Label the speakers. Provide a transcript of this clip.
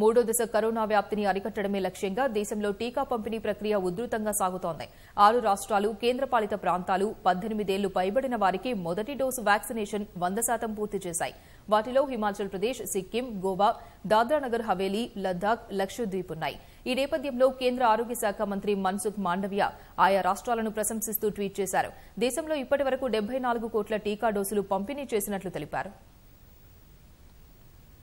Speaker 1: మూడో దశ కరోనా వ్యాప్తిని అరికట్టడమే లక్ష్యంగా దేశంలో టీకా పంపిణీ ప్రక్రియ ఉధృతంగా సాగుతోంది ఆరు రాష్ట్రాలు కేంద్రపాలిత ప్రాంతాలు పద్దెనిమిదేళ్లు పైబడిన వారికి మొదటి డోసు వ్యాక్సినేషన్ వంద శాతం పూర్తి చేశాయి వాటిలో హిమాచల్ ప్రదేశ్ సిక్కిం గోవా దాద్రానగర్ హవేలీ లద్దాఖ్ లక్షద్వీప్ ఉన్నాయి ఈ నేపథ్యంలో కేంద్ర ఆరోగ్య శాఖ మంత్రి మన్సుఖ్ మాండవ్య ఆయా రాష్ట్రాలను ప్రశంసిస్తూ ట్వీట్ చేశారు దేశంలో ఇప్పటి వరకు కోట్ల టీకా డోసులు పంపిణీ చేసినట్లు తెలిపారు